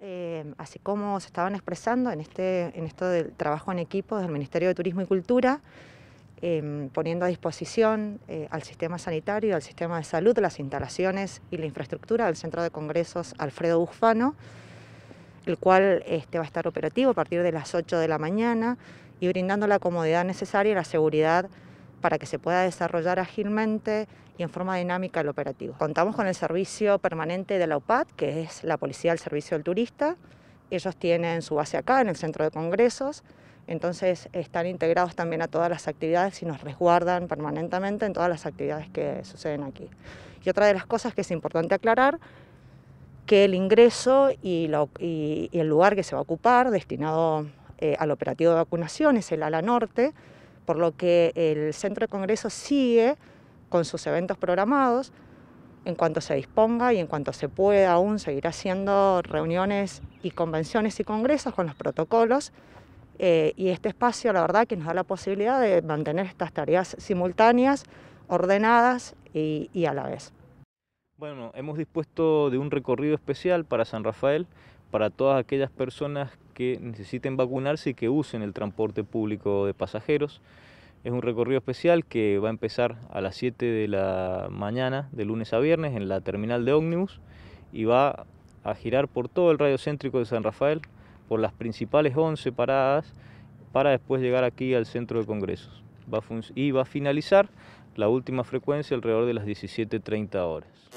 Eh, así como se estaban expresando en, este, en esto del trabajo en equipo del Ministerio de Turismo y Cultura, em, poniendo a disposición eh, al sistema sanitario, al sistema de salud, las instalaciones y la infraestructura del Centro de Congresos Alfredo Bufano, el cual este, va a estar operativo a partir de las 8 de la mañana y brindando la comodidad necesaria y la seguridad necesaria para que se pueda desarrollar ágilmente y en forma dinámica el operativo. Contamos con el servicio permanente de la UPAD, que es la Policía del Servicio del Turista. Ellos tienen su base acá, en el Centro de Congresos, entonces están integrados también a todas las actividades y nos resguardan permanentemente en todas las actividades que suceden aquí. Y otra de las cosas que es importante aclarar, que el ingreso y, el lugar que se va a ocupar destinado eh, al operativo de vacunación es el ala norte, por lo que el centro de Congreso sigue con sus eventos programados. En cuanto se disponga y en cuanto se pueda aún, seguir haciendo reuniones y convenciones y congresos con los protocolos. Eh, y este espacio, la verdad, que nos da la posibilidad de mantener estas tareas simultáneas, ordenadas y, y a la vez. Bueno, hemos dispuesto de un recorrido especial para San Rafael, para todas aquellas personas que necesiten vacunarse y que usen el transporte público de pasajeros. Es un recorrido especial que va a empezar a las 7 de la mañana de lunes a viernes en la terminal de ómnibus y va a girar por todo el radio céntrico de San Rafael, por las principales 11 paradas, para después llegar aquí al centro de congresos. Va y va a finalizar la última frecuencia alrededor de las 17.30 horas.